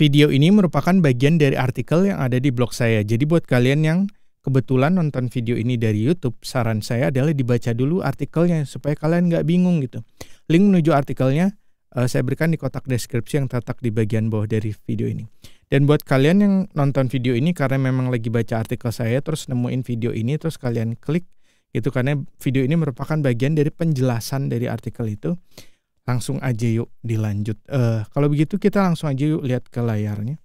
Video ini merupakan bagian dari artikel yang ada di blog saya. Jadi buat kalian yang kebetulan nonton video ini dari YouTube, saran saya adalah dibaca dulu artikelnya supaya kalian nggak bingung gitu. Link menuju artikelnya uh, saya berikan di kotak deskripsi yang terletak di bagian bawah dari video ini. Dan buat kalian yang nonton video ini karena memang lagi baca artikel saya terus nemuin video ini terus kalian klik gitu karena video ini merupakan bagian dari penjelasan dari artikel itu langsung aja yuk dilanjut. Uh, kalau begitu kita langsung aja yuk lihat ke layarnya.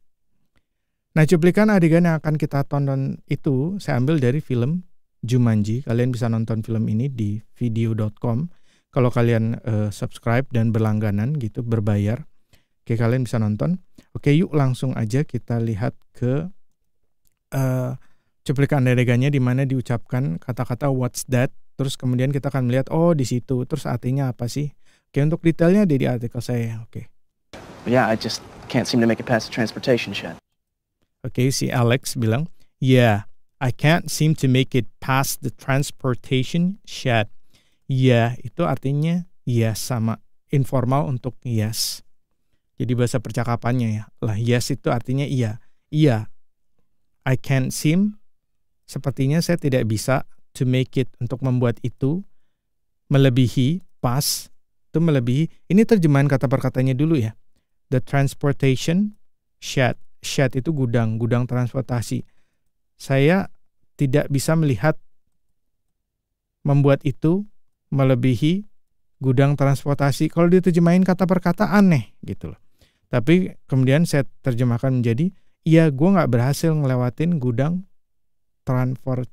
Nah cuplikan adegan yang akan kita tonton itu saya ambil dari film Jumanji. Kalian bisa nonton film ini di video.com. Kalau kalian uh, subscribe dan berlangganan gitu berbayar, oke kalian bisa nonton. Oke yuk langsung aja kita lihat ke uh, cuplikan adegannya di mana diucapkan kata-kata what's that. Terus kemudian kita akan melihat oh di situ. Terus artinya apa sih? Oke, untuk detailnya ada di artikel saya. Oke. Yeah, I just can't seem to make it past the transportation shed. Oke, si Alex bilang, "Yeah, I can't seem to make it past the transportation shed." Ya, yeah, itu artinya ya sama informal untuk yes. Jadi bahasa percakapannya ya. Lah yes itu artinya iya. Iya. I can't seem sepertinya saya tidak bisa to make it untuk membuat itu melebihi pas itu melebihi. Ini terjemahan kata perkatanya dulu ya. The transportation shed. Shed itu gudang, gudang transportasi. Saya tidak bisa melihat membuat itu melebihi gudang transportasi. Kalau diterjemahin kata perkata aneh gitu loh. Tapi kemudian saya terjemahkan menjadi Iya gue nggak berhasil ngelewatin gudang transport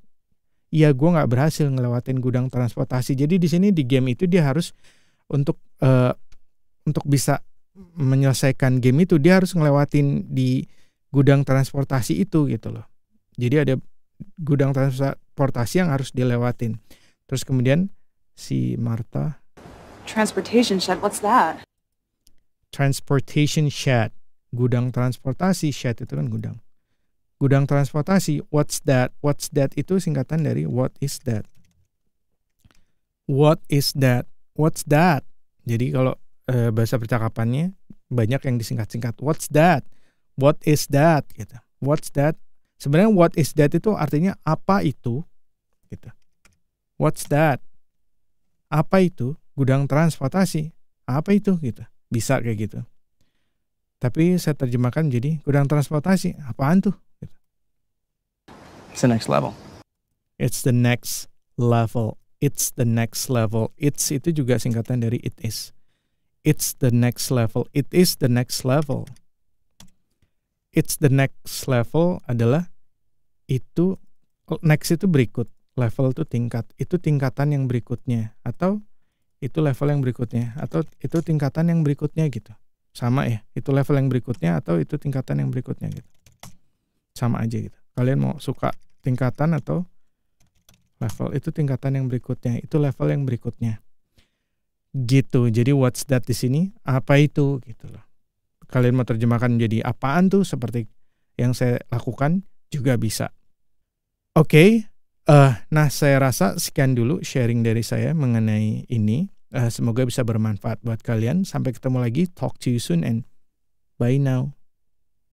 Iya gue nggak berhasil ngelewatin gudang transportasi Jadi di sini di game itu dia harus untuk uh, untuk bisa menyelesaikan game itu dia harus ngelewatin di gudang transportasi itu gitu loh. Jadi ada gudang transportasi yang harus dilewatin. Terus kemudian si Martha Transportation shed, what's that? Transportation shed, gudang transportasi shed itu kan gudang. Gudang transportasi, what's that? What's that itu singkatan dari what is that? What is that? what's that? Jadi kalau e, bahasa percakapannya banyak yang disingkat-singkat what's that? What is that gitu. What's that? Sebenarnya what is that itu artinya apa itu? gitu. What's that? Apa itu? Gudang transportasi. Apa itu gitu. Bisa kayak gitu. Tapi saya terjemahkan jadi gudang transportasi. Apaan tuh? Gitu. It's the next level. It's the next level it's the next level. It's itu juga singkatan dari it is. It's the next level. It is the next level. It's the next level adalah itu oh, next itu berikut. Level itu tingkat. Itu tingkatan yang berikutnya atau itu level yang berikutnya atau itu tingkatan yang berikutnya gitu. Sama ya. Itu level yang berikutnya atau itu tingkatan yang berikutnya gitu. Sama aja gitu. Kalian mau suka tingkatan atau level itu tingkatan yang berikutnya itu level yang berikutnya gitu jadi what's that di sini apa itu gitu loh kalian mau terjemahkan menjadi apaan tuh seperti yang saya lakukan juga bisa oke okay. uh, eh, nah saya rasa sekian dulu sharing dari saya mengenai ini uh, semoga bisa bermanfaat buat kalian sampai ketemu lagi talk to you soon and bye now